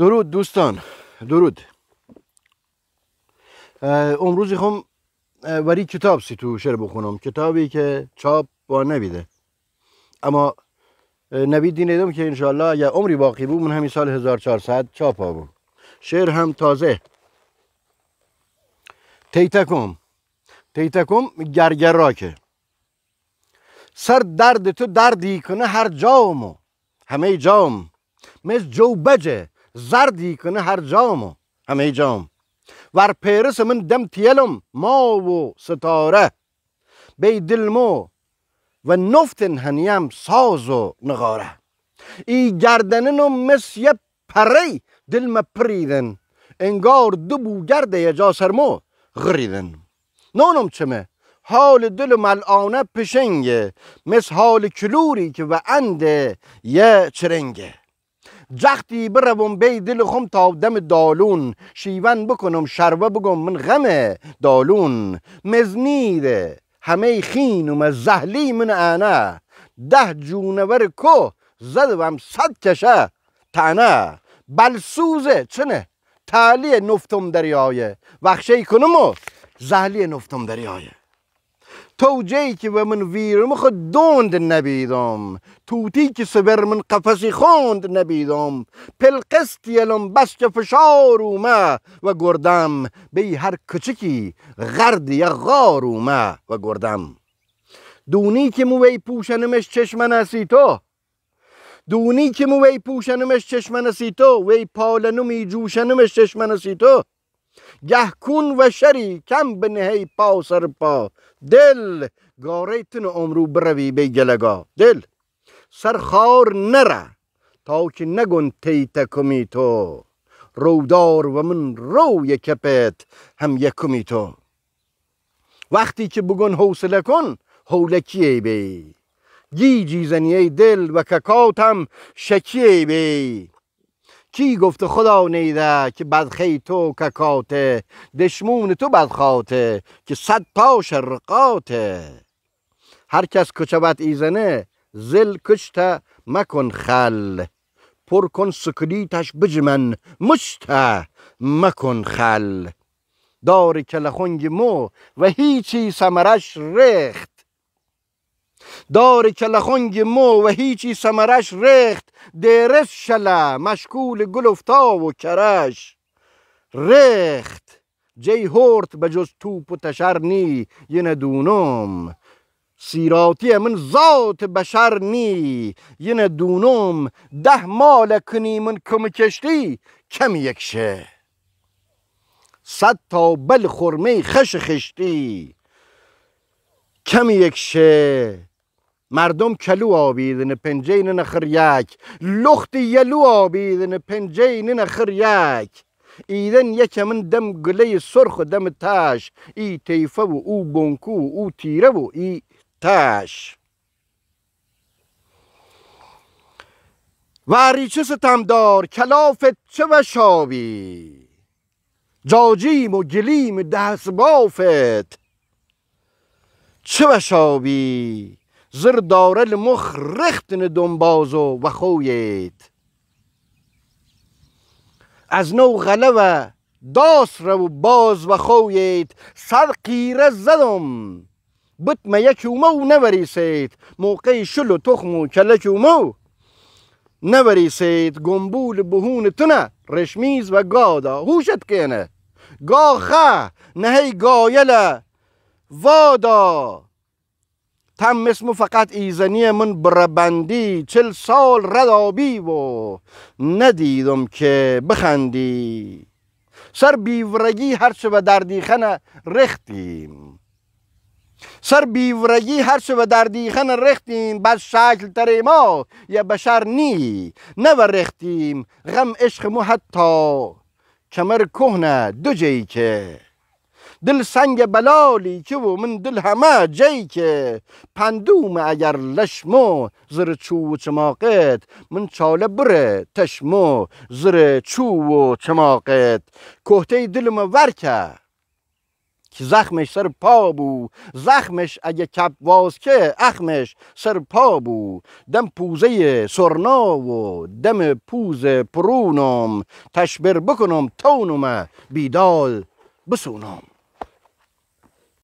درود دوستان درود امروزی خوم وری کتاب سی تو شعر بخونم کتابی که چاپ با نویده اما نوید دیدم که انشالله یا عمری باقی بود من همین سال 1400 چاپ آبون شعر هم تازه تیتکم تیتکم گرگراکه سر درد تو دردی کنه هر جامو همه جام مثل جو بجه زردی کنه هر جامو همه جام ور پیرس من دم تیلم ما و ستاره بی دلمو و نفتن هنیم ساز و نغاره ای گردننو مثل یه پری دلم پریدن انگار دو بو یه جا سرمو غریدن نونم چمه حال دل ملعانه پشنگه مثل حال کلوری که و انده یه چرنگه جختی بروم بی دل خم تا دم دالون شیون بکنم شروه بگم من غم دالون مزنیده همه خین و زهلی من انا ده جونور کو زدم صد کشه تنه بلسوزه چنه تالی نفتم دریایه وخشی کنم و زهلی نفتم دریایه تو جایی که به من ویرم خود دوند نبیدم توتی که سبر من قفسی خوند نبیدم پلقست یلم بس که فشار اومه و گردم به هر کچکی غرد یا غار اومه و گردم دونی که موی پوشنمش چشمن اسی تو دونی که موی پوشنمش چشمن اسی تو وی پالنمی جوشنمش چشمن اسی تو کون و شری کم نهی پا سر پا دل گاره تن عمرو بروی به گلگا دل سرخار نره تا که نگون تی کمی تو رودار و من روی کپت هم یکمی تو وقتی که بگون حوصله کن کیه بی گیجی ای دل و ککاتم شکیه بی کی گفته خدا نیده که بدخی تو ککاته دشمون تو بدخاته که صد پا شرقاته هر کس کچبت ایزنه زل کشته مکن خل پر کن سکلیتش بجمن مشته مکن خل کل کلخونگ مو و هیچی سمرش رخت دار کلخنگ مو و هیچی سمرش رخت دیرس شله مشکول گلفتا و کرش رخت جی هورت به جز توپ و تشر نی یه ندونم سیراتی من ذات بشر نی یه ندونم ده مال کنی من کم کشتی کم یک شه صد تا بل خرمه خش خشتی کم یک شه مردم کلو آبیدن پنجین نخر یک لخت یلو آبیدن پنجین نخر یک ایدن یکمن دم گله سرخ و دم تاش ای تیفه و او بونکو و او تیره و ای تاش واری چه ستمدار کلافت چه و جاجیم و گلیم دست بافت چه و زر داره مخ رختن دنبازو و خویت از نو غلوه داس رو باز و خویید سر قیره زدم ما یک اومو نوریسید موقع شلو و تخم و کلک اومو نوریسید گنبول بهون تنه رشمیز و گادا هوشت کنه گاخه نهی گایله وادا تم اسم فقط ایزنی من بربندی چل سال ردابی و ندیدم که بخندی سر بیورگی هرچه به دردیخن رختیم سر بیورگی هرچه به دردیخن رختیم بس شکل تر ما یا بشر نی نه رختیم غم عشق مو حتی کمر کهنه دو جی که دل سنگ بلالی که و من دل همه جی که پندوم اگر لشمو زر چو و چماقت من چاله بره تشمو زر چو و چماقت کهته دلم ورکه که زخمش سر پا بو زخمش اگه کپ واز که اخمش سر پا بو دم پوزه سرنا و دم پوز پرونم تشبر بکنم تونم بیدال بسونم